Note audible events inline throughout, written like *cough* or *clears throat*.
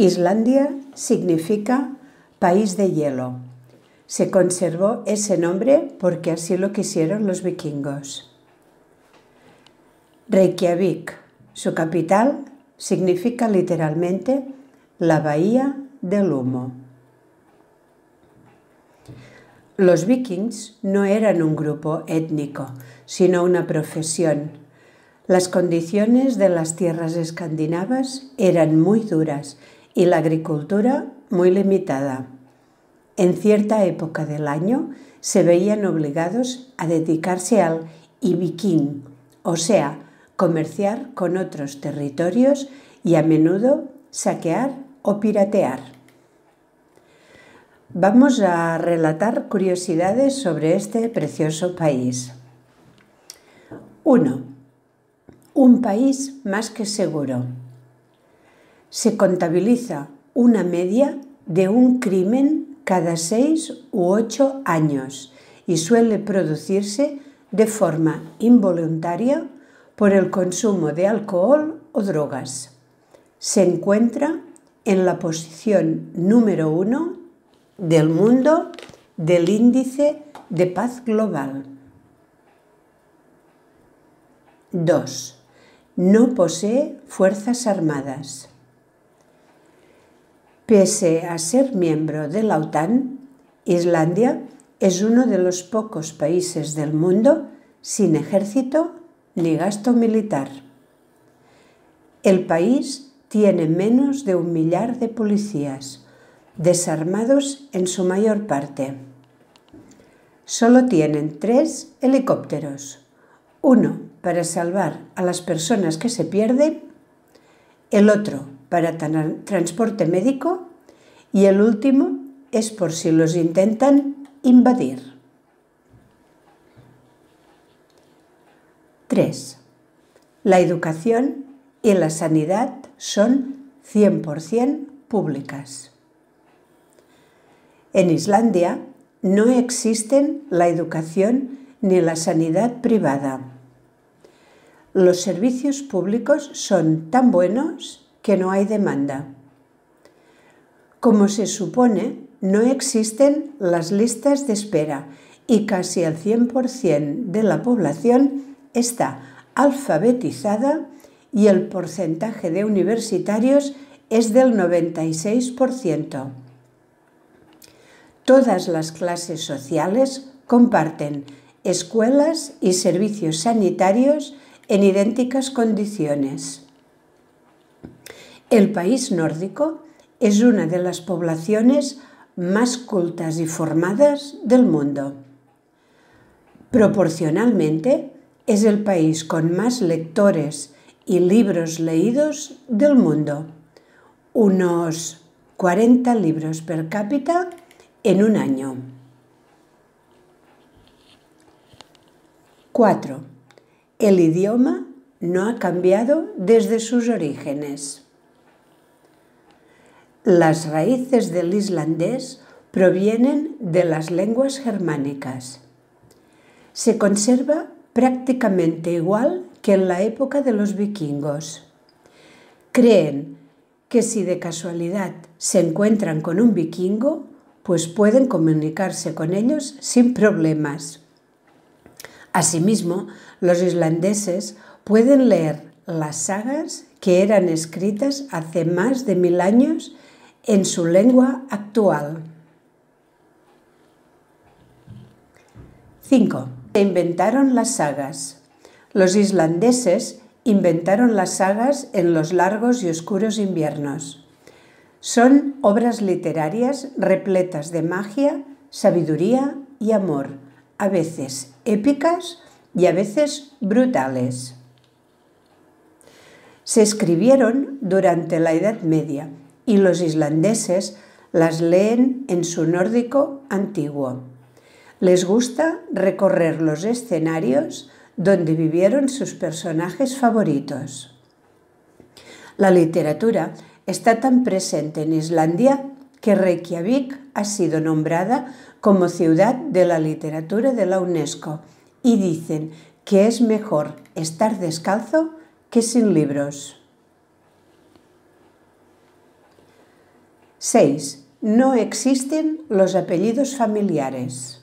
Islandia significa país de hielo. Se conservó ese nombre porque así lo quisieron los vikingos. Reykjavik, su capital, significa literalmente la bahía del humo. Los vikings no eran un grupo étnico, sino una profesión. Las condiciones de las tierras escandinavas eran muy duras y la agricultura muy limitada. En cierta época del año se veían obligados a dedicarse al ibiquín, o sea, comerciar con otros territorios y a menudo saquear o piratear. Vamos a relatar curiosidades sobre este precioso país. 1. Un país más que seguro se contabiliza una media de un crimen cada seis u ocho años y suele producirse de forma involuntaria por el consumo de alcohol o drogas. Se encuentra en la posición número uno del mundo del índice de paz global. 2. No posee fuerzas armadas. Pese a ser miembro de la OTAN, Islandia es uno de los pocos países del mundo sin ejército ni gasto militar. El país tiene menos de un millar de policías, desarmados en su mayor parte. Solo tienen tres helicópteros, uno para salvar a las personas que se pierden, el otro para para transporte médico y el último es por si los intentan invadir. 3. La educación y la sanidad son 100% públicas. En Islandia no existen la educación ni la sanidad privada. Los servicios públicos son tan buenos que no hay demanda. Como se supone, no existen las listas de espera y casi el 100% de la población está alfabetizada y el porcentaje de universitarios es del 96%. Todas las clases sociales comparten escuelas y servicios sanitarios en idénticas condiciones. El país nórdico es una de las poblaciones más cultas y formadas del mundo. Proporcionalmente, es el país con más lectores y libros leídos del mundo, unos 40 libros per cápita en un año. 4. El idioma no ha cambiado desde sus orígenes. Las raíces del islandés provienen de las lenguas germánicas. Se conserva prácticamente igual que en la época de los vikingos. Creen que si de casualidad se encuentran con un vikingo, pues pueden comunicarse con ellos sin problemas. Asimismo, los islandeses pueden leer las sagas que eran escritas hace más de mil años en su lengua actual. 5. Se inventaron las sagas. Los islandeses inventaron las sagas en los largos y oscuros inviernos. Son obras literarias repletas de magia, sabiduría y amor, a veces épicas y a veces brutales. Se escribieron durante la Edad Media y los islandeses las leen en su nórdico antiguo. Les gusta recorrer los escenarios donde vivieron sus personajes favoritos. La literatura está tan presente en Islandia que Reykjavik ha sido nombrada como ciudad de la literatura de la UNESCO y dicen que es mejor estar descalzo que sin libros. 6. No existen los apellidos familiares.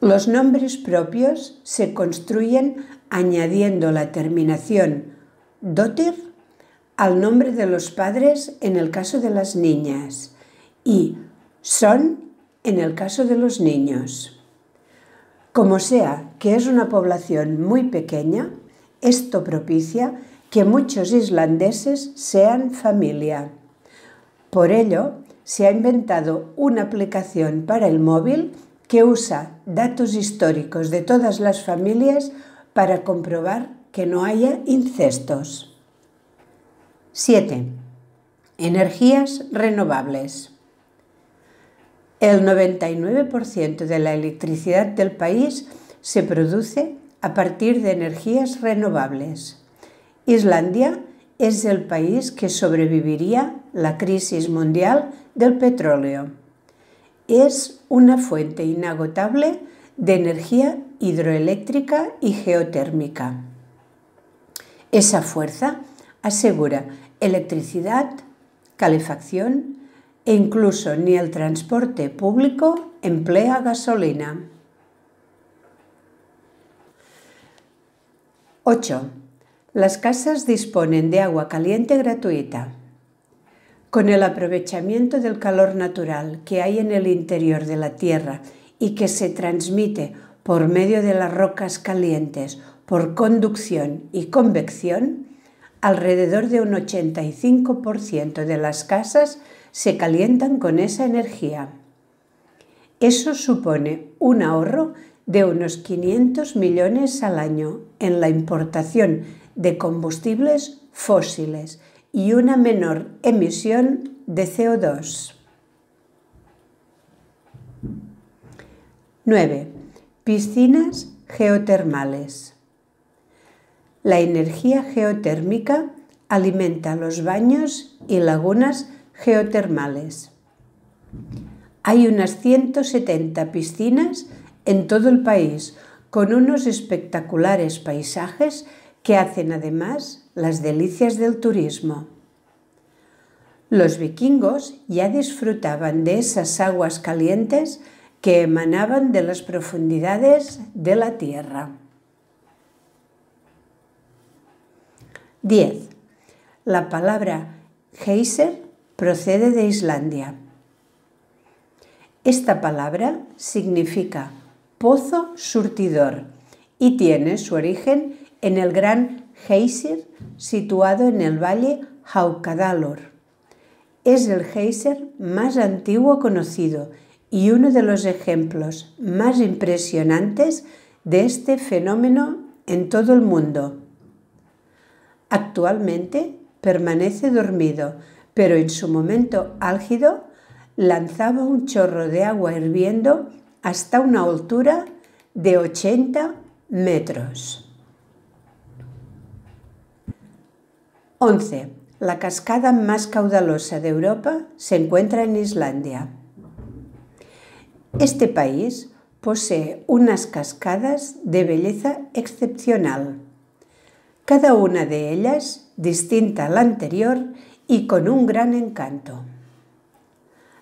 Los nombres propios se construyen añadiendo la terminación dotir al nombre de los padres en el caso de las niñas y son en el caso de los niños. Como sea que es una población muy pequeña, esto propicia que muchos islandeses sean familia. Por ello, se ha inventado una aplicación para el móvil que usa datos históricos de todas las familias para comprobar que no haya incestos. 7. Energías renovables. El 99% de la electricidad del país se produce a partir de energías renovables. Islandia es el país que sobreviviría la crisis mundial del petróleo. Es una fuente inagotable de energía hidroeléctrica y geotérmica. Esa fuerza asegura electricidad, calefacción e incluso ni el transporte público emplea gasolina. 8. Las casas disponen de agua caliente gratuita. Con el aprovechamiento del calor natural que hay en el interior de la Tierra y que se transmite por medio de las rocas calientes por conducción y convección, alrededor de un 85% de las casas se calientan con esa energía. Eso supone un ahorro de unos 500 millones al año en la importación de combustibles fósiles y una menor emisión de CO2. 9. Piscinas geotermales. La energía geotérmica alimenta los baños y lagunas geotermales. Hay unas 170 piscinas en todo el país con unos espectaculares paisajes que hacen además las delicias del turismo. Los vikingos ya disfrutaban de esas aguas calientes que emanaban de las profundidades de la tierra. 10. La palabra geyser procede de Islandia. Esta palabra significa pozo surtidor y tiene su origen en el gran geyser situado en el valle Haukadalur. Es el geyser más antiguo conocido y uno de los ejemplos más impresionantes de este fenómeno en todo el mundo. Actualmente permanece dormido, pero en su momento álgido lanzaba un chorro de agua hirviendo hasta una altura de 80 metros. 11. La cascada más caudalosa de Europa se encuentra en Islandia. Este país posee unas cascadas de belleza excepcional, cada una de ellas distinta a la anterior y con un gran encanto.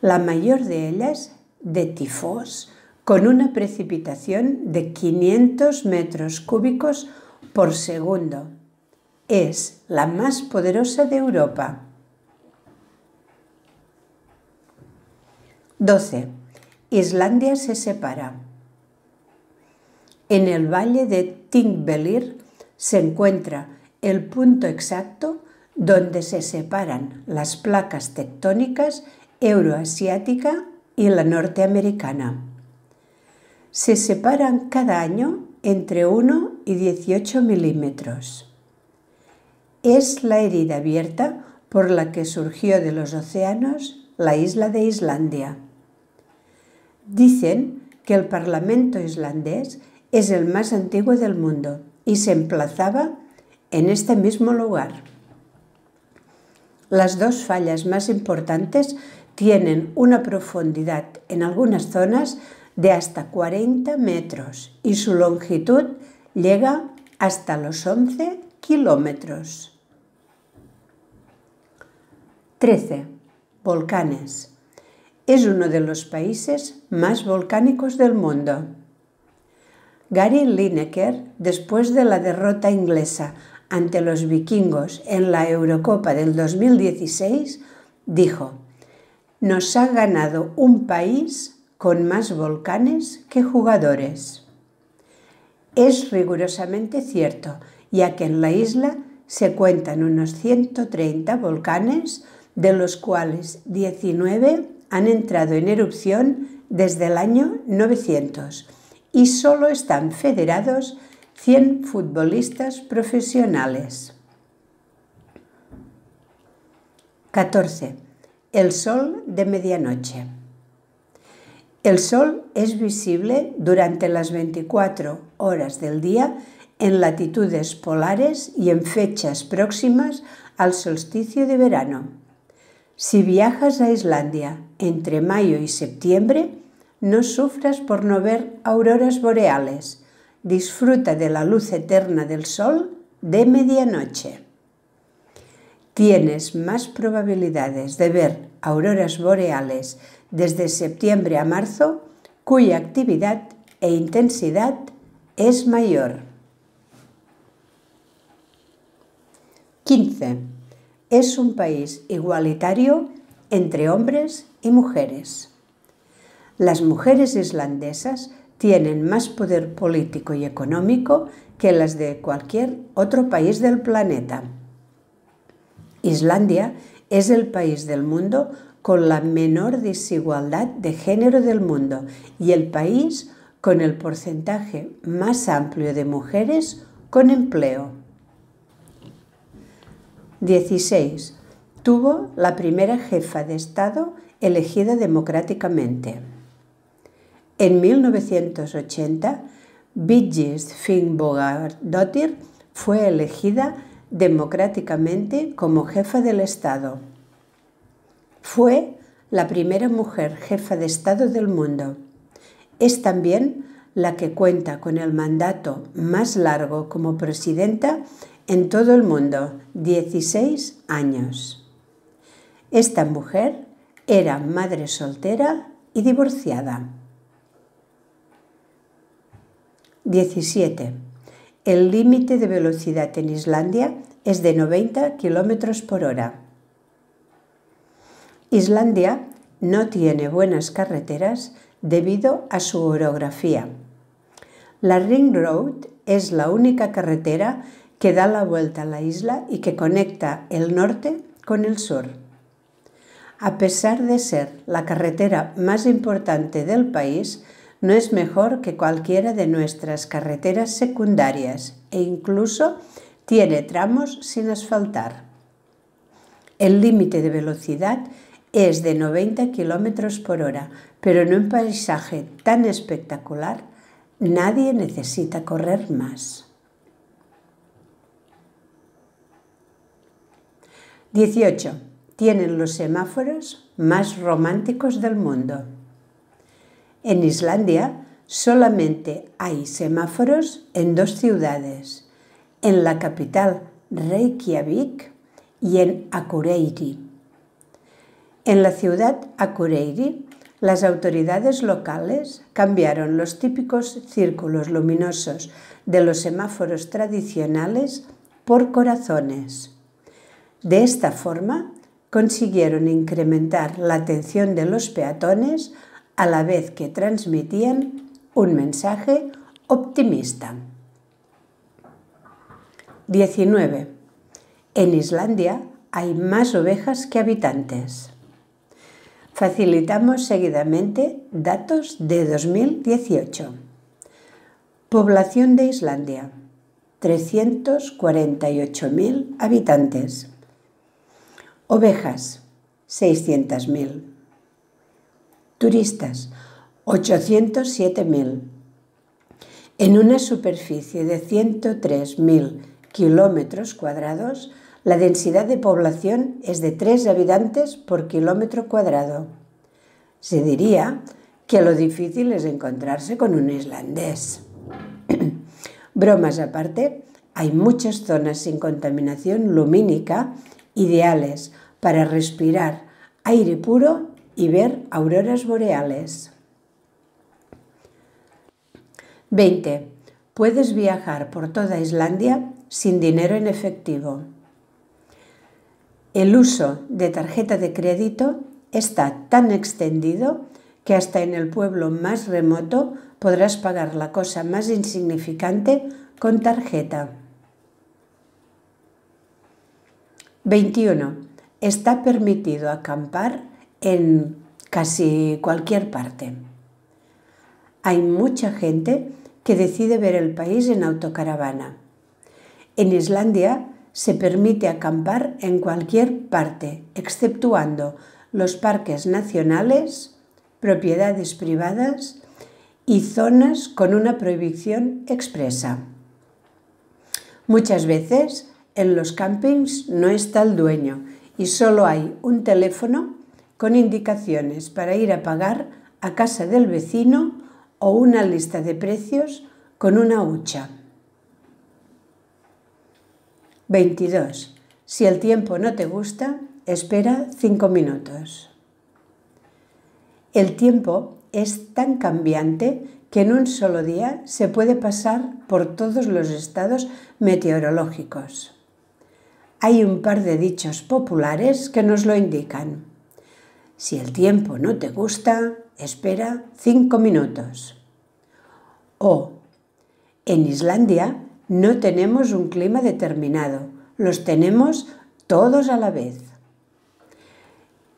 La mayor de ellas, de tifós con una precipitación de 500 metros cúbicos por segundo es la más poderosa de Europa. 12. Islandia se separa. En el valle de Tingvellir se encuentra el punto exacto donde se separan las placas tectónicas euroasiática y la norteamericana. Se separan cada año entre 1 y 18 milímetros es la herida abierta por la que surgió de los océanos la isla de Islandia. Dicen que el Parlamento islandés es el más antiguo del mundo y se emplazaba en este mismo lugar. Las dos fallas más importantes tienen una profundidad en algunas zonas de hasta 40 metros y su longitud llega hasta los 11 kilómetros. 13. Volcanes. Es uno de los países más volcánicos del mundo. Gary Lineker, después de la derrota inglesa ante los vikingos en la Eurocopa del 2016, dijo, nos ha ganado un país con más volcanes que jugadores. Es rigurosamente cierto ya que en la isla se cuentan unos 130 volcanes, de los cuales 19 han entrado en erupción desde el año 900 y solo están federados 100 futbolistas profesionales. 14. El sol de medianoche. El sol es visible durante las 24 horas del día en latitudes polares y en fechas próximas al solsticio de verano. Si viajas a Islandia entre mayo y septiembre, no sufras por no ver auroras boreales. Disfruta de la luz eterna del sol de medianoche. Tienes más probabilidades de ver auroras boreales desde septiembre a marzo, cuya actividad e intensidad es mayor. 15. Es un país igualitario entre hombres y mujeres. Las mujeres islandesas tienen más poder político y económico que las de cualquier otro país del planeta. Islandia es el país del mundo con la menor desigualdad de género del mundo y el país con el porcentaje más amplio de mujeres con empleo. 16. Tuvo la primera jefa de Estado elegida democráticamente. En 1980, Finbogar dottir fue elegida democráticamente como jefa del Estado. Fue la primera mujer jefa de Estado del mundo. Es también la que cuenta con el mandato más largo como presidenta en todo el mundo, 16 años. Esta mujer era madre soltera y divorciada. 17. El límite de velocidad en Islandia es de 90 km por hora. Islandia no tiene buenas carreteras debido a su orografía. La Ring Road es la única carretera que da la vuelta a la isla y que conecta el norte con el sur. A pesar de ser la carretera más importante del país, no es mejor que cualquiera de nuestras carreteras secundarias e incluso tiene tramos sin asfaltar. El límite de velocidad es de 90 km por hora, pero en un paisaje tan espectacular nadie necesita correr más. 18. Tienen los semáforos más románticos del mundo. En Islandia solamente hay semáforos en dos ciudades, en la capital Reykjavik y en Akureyri. En la ciudad Akureyri, las autoridades locales cambiaron los típicos círculos luminosos de los semáforos tradicionales por corazones. De esta forma, consiguieron incrementar la atención de los peatones a la vez que transmitían un mensaje optimista. 19. En Islandia hay más ovejas que habitantes. Facilitamos seguidamente datos de 2018. Población de Islandia, 348.000 habitantes. Ovejas, 600.000. Turistas, 807.000. En una superficie de 103.000 kilómetros cuadrados, la densidad de población es de 3 habitantes por kilómetro cuadrado. Se diría que lo difícil es encontrarse con un islandés. *clears throat* Bromas aparte, hay muchas zonas sin contaminación lumínica ideales para respirar aire puro y ver auroras boreales. 20. Puedes viajar por toda Islandia sin dinero en efectivo. El uso de tarjeta de crédito está tan extendido que hasta en el pueblo más remoto podrás pagar la cosa más insignificante con tarjeta. 21. Está permitido acampar en casi cualquier parte. Hay mucha gente que decide ver el país en autocaravana. En Islandia se permite acampar en cualquier parte, exceptuando los parques nacionales, propiedades privadas y zonas con una prohibición expresa. Muchas veces en los campings no está el dueño y solo hay un teléfono con indicaciones para ir a pagar a casa del vecino o una lista de precios con una hucha. 22. Si el tiempo no te gusta, espera 5 minutos. El tiempo es tan cambiante que en un solo día se puede pasar por todos los estados meteorológicos. Hay un par de dichos populares que nos lo indican. Si el tiempo no te gusta, espera cinco minutos. O, en Islandia no tenemos un clima determinado, los tenemos todos a la vez.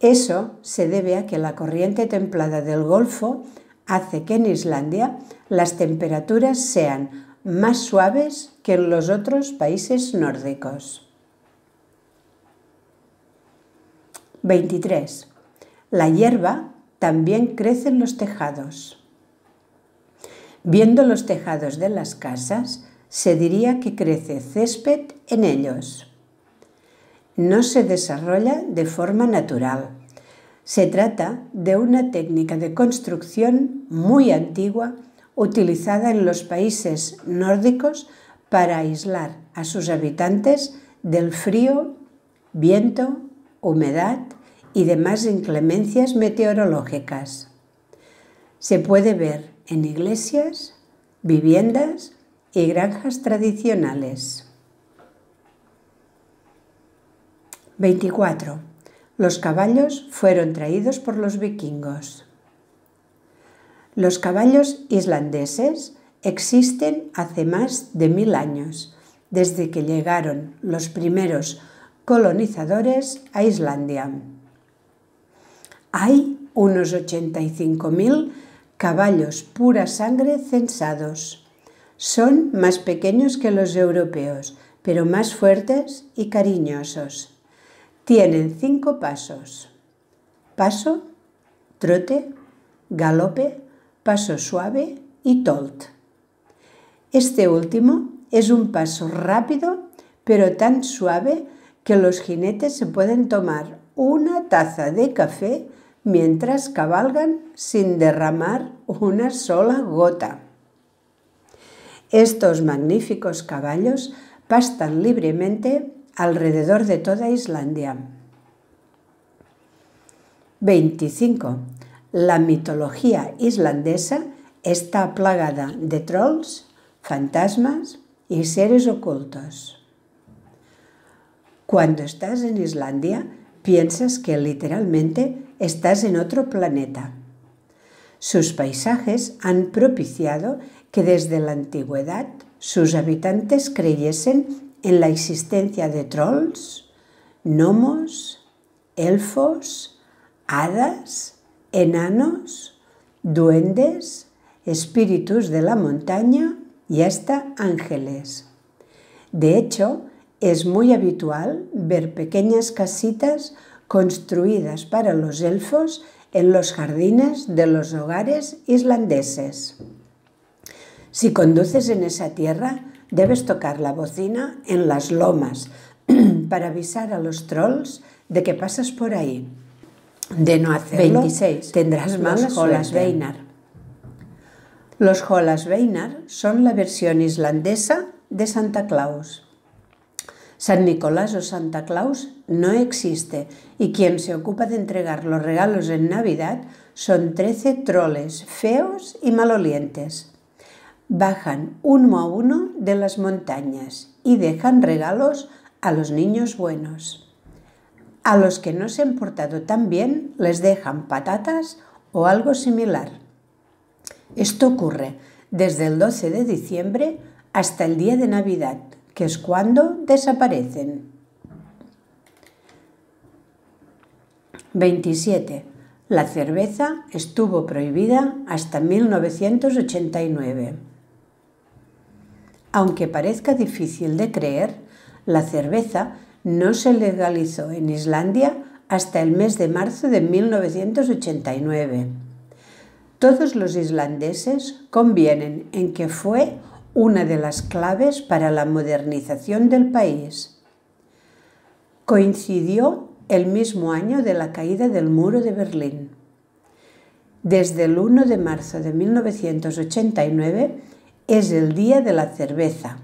Eso se debe a que la corriente templada del Golfo hace que en Islandia las temperaturas sean más suaves que en los otros países nórdicos. 23. La hierba también crece en los tejados. Viendo los tejados de las casas, se diría que crece césped en ellos. No se desarrolla de forma natural. Se trata de una técnica de construcción muy antigua utilizada en los países nórdicos para aislar a sus habitantes del frío, viento humedad y demás inclemencias meteorológicas. Se puede ver en iglesias, viviendas y granjas tradicionales. 24. Los caballos fueron traídos por los vikingos. Los caballos islandeses existen hace más de mil años, desde que llegaron los primeros colonizadores a Islandia. Hay unos 85.000 caballos pura sangre censados. Son más pequeños que los europeos, pero más fuertes y cariñosos. Tienen cinco pasos. Paso, trote, galope, paso suave y tolt. Este último es un paso rápido, pero tan suave que los jinetes se pueden tomar una taza de café mientras cabalgan sin derramar una sola gota. Estos magníficos caballos pastan libremente alrededor de toda Islandia. 25. La mitología islandesa está plagada de trolls, fantasmas y seres ocultos. Cuando estás en Islandia, piensas que literalmente estás en otro planeta. Sus paisajes han propiciado que desde la antigüedad sus habitantes creyesen en la existencia de trolls, gnomos, elfos, hadas, enanos, duendes, espíritus de la montaña y hasta ángeles. De hecho, es muy habitual ver pequeñas casitas construidas para los elfos en los jardines de los hogares islandeses. Si conduces en esa tierra, debes tocar la bocina en las lomas *clears throat* para avisar a los trolls de que pasas por ahí. De no hacerlo, tendrás más Jolas Veinar. Los Jolas Veinar son la versión islandesa de Santa Claus. San Nicolás o Santa Claus no existe y quien se ocupa de entregar los regalos en Navidad son trece troles feos y malolientes. Bajan uno a uno de las montañas y dejan regalos a los niños buenos. A los que no se han portado tan bien les dejan patatas o algo similar. Esto ocurre desde el 12 de diciembre hasta el día de Navidad, es cuando desaparecen. 27. La cerveza estuvo prohibida hasta 1989. Aunque parezca difícil de creer, la cerveza no se legalizó en Islandia hasta el mes de marzo de 1989. Todos los islandeses convienen en que fue una de las claves para la modernización del país. Coincidió el mismo año de la caída del muro de Berlín. Desde el 1 de marzo de 1989 es el Día de la Cerveza.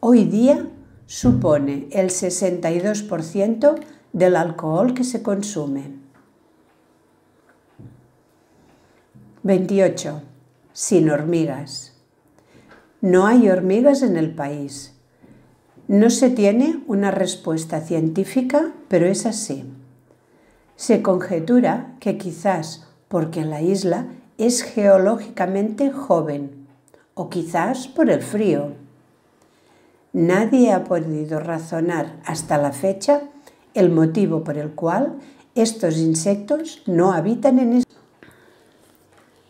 Hoy día supone el 62% del alcohol que se consume. 28. Sin hormigas. No hay hormigas en el país. No se tiene una respuesta científica, pero es así. Se conjetura que quizás porque la isla es geológicamente joven o quizás por el frío. Nadie ha podido razonar hasta la fecha el motivo por el cual estos insectos no habitan en...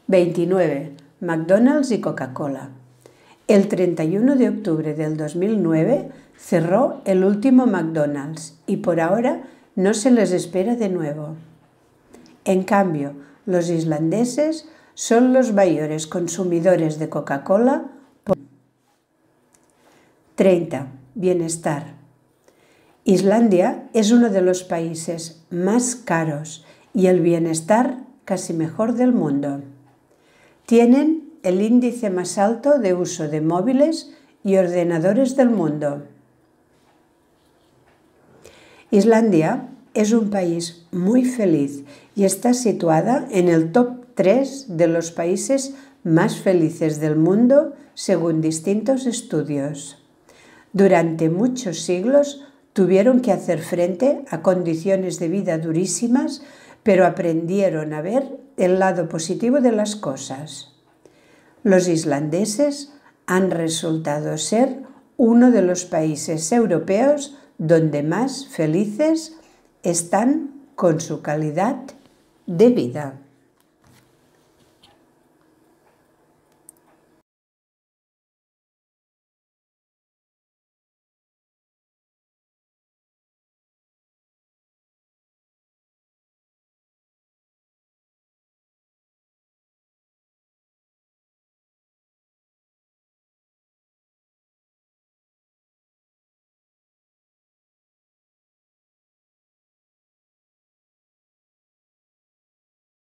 29. McDonald's y Coca-Cola. El 31 de octubre del 2009 cerró el último McDonald's y por ahora no se les espera de nuevo. En cambio, los islandeses son los mayores consumidores de Coca-Cola. Por... 30. Bienestar. Islandia es uno de los países más caros y el bienestar casi mejor del mundo. Tienen el índice más alto de uso de móviles y ordenadores del mundo. Islandia es un país muy feliz y está situada en el top 3 de los países más felices del mundo según distintos estudios. Durante muchos siglos tuvieron que hacer frente a condiciones de vida durísimas, pero aprendieron a ver el lado positivo de las cosas los islandeses han resultado ser uno de los países europeos donde más felices están con su calidad de vida.